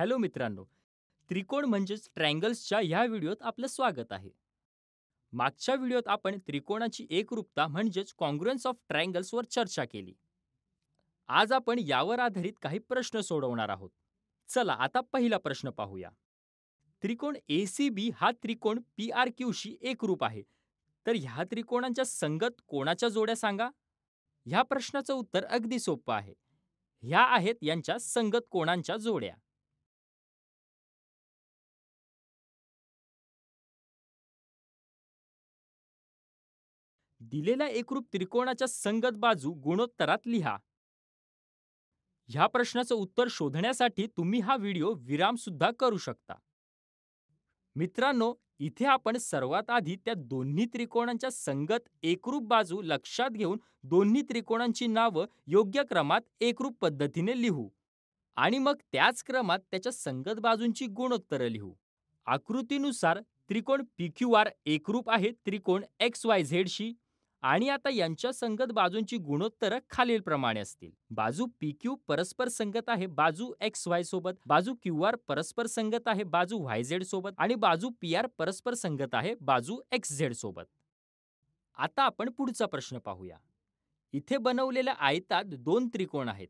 hello मित्रांनो त्रिकोण म्हणजेच ट्रँगल्सच्या ह्या व्हिडिओत आपलं स्वागत आहे मागच्या व्हिडिओत आपण त्रिकोणाची एकरूपता म्हणजेच कॉन्ग्रुएन्स ऑफ ट्रँगल्सवर चर्चा केली आज आपण यावर आधारित काही प्रश्न सोडवणार आहोत चला आता पहिला प्रश्न पाहूया त्रिकोण ए सी बी हा त्रिकोण पी आर क्यूशी एकरूप आहे तर ह्या त्रिकोणांच्या संगत कोणाच्या जोड्या सांगा ह्या प्रश्नाचं उत्तर अगदी सोपं आहे ह्या आहेत यांच्या संगत कोणांच्या जोड्या दिलेल्या एकरूप त्रिकोणाच्या संगत बाजू गुणोत्तरात लिहा ह्या प्रश्नाचं उत्तर शोधण्यासाठी तुम्ही हा व्हिडिओ विरामसुद्धा करू शकता मित्रांनो इथे आपण सर्वात आधी त्या दोन्ही त्रिकोणांच्या संगत एकरूप बाजू लक्षात घेऊन दोन्ही त्रिकोणांची नावं योग्य क्रमात एकरूप पद्धतीने लिहू आणि मग त्याच क्रमात त्याच्या संगत बाजूंची गुणोत्तरं लिहू आकृतीनुसार त्रिकोण पी क्यू आर एकरूप आहे त्रिकोण एक्स वाय झेडशी आणि आता यांच्या संगत बाजूंची गुणोत्तर खालीलप्रमाणे असतील बाजू पी क्यू परस्पर संगत आहे बाजू एक्स वाय सोबत बाजू क्यू आर परस्पर संगत आहे बाजू वाय झेड सोबत आणि बाजू पी आर परस्पर संगत आहे बाजू एक्स झेड सोबत आता आपण पुढचा प्रश्न पाहूया इथे बनवलेल्या आयतात दोन त्रिकोण आहेत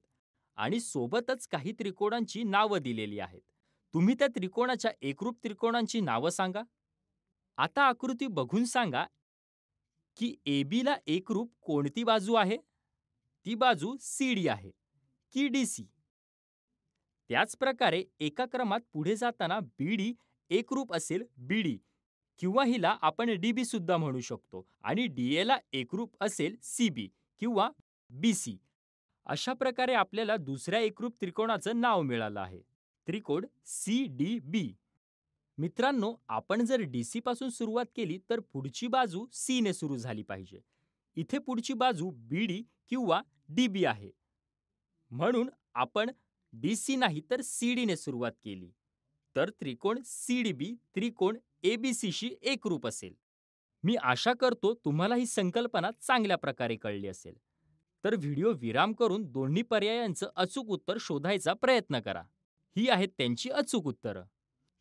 आणि सोबतच काही त्रिकोणांची नावं दिलेली आहेत तुम्ही त्या त्रिकोणाच्या एकरूप त्रिकोणांची नावं सांगा आता आकृती बघून सांगा की ए बीला एकरूप कोणती बाजू आहे ती बाजू सी डी आहे की डी सी त्याच प्रकारे एका क्रमात पुढे जाताना बी डी एकरूप असेल बी डी किंवा हिला आपण डी बी सुद्धा म्हणू शकतो आणि डी एला एकरूप असेल सी बी किंवा बी सी अशा प्रकारे आपल्याला दुसऱ्या एकरूप त्रिकोणाचं नाव मिळालं आहे त्रिकोण सी डी बी मित्रांनो आपण जर डी सी पासून सुरुवात केली तर पुढची बाजू सी ने सुरू झाली पाहिजे इथे पुढची बाजू बी डी किंवा डी बी आहे म्हणून आपण डी सी नाही तर सी डीने सुरुवात केली तर त्रिकोण सी डी बी त्रिकोण ए बी सीशी एकरूप असेल मी आशा करतो तुम्हाला ही संकल्पना चांगल्या प्रकारे कळली असेल तर व्हिडिओ विराम करून दोन्ही पर्यायांचं अचूक उत्तर शोधायचा प्रयत्न करा ही आहेत त्यांची अचूक उत्तरं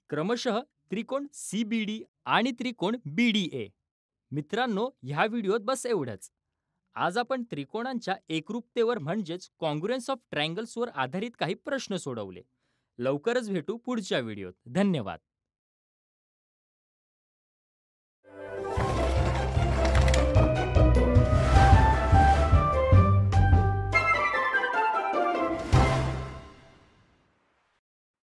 क्रमशः त्रिकोण सी बी डी आणि त्रिकोण बी डी ए मित्रांनो ह्या व्हिडिओत बस एवढंच आज आपण त्रिकोणांच्या एकरूपतेवर म्हणजेच कॉन्ग्रुएन्स ऑफ ट्रँगल्सवर आधारित काही प्रश्न सोडवले लवकरच भेटू पुढच्या व्हिडिओत धन्यवाद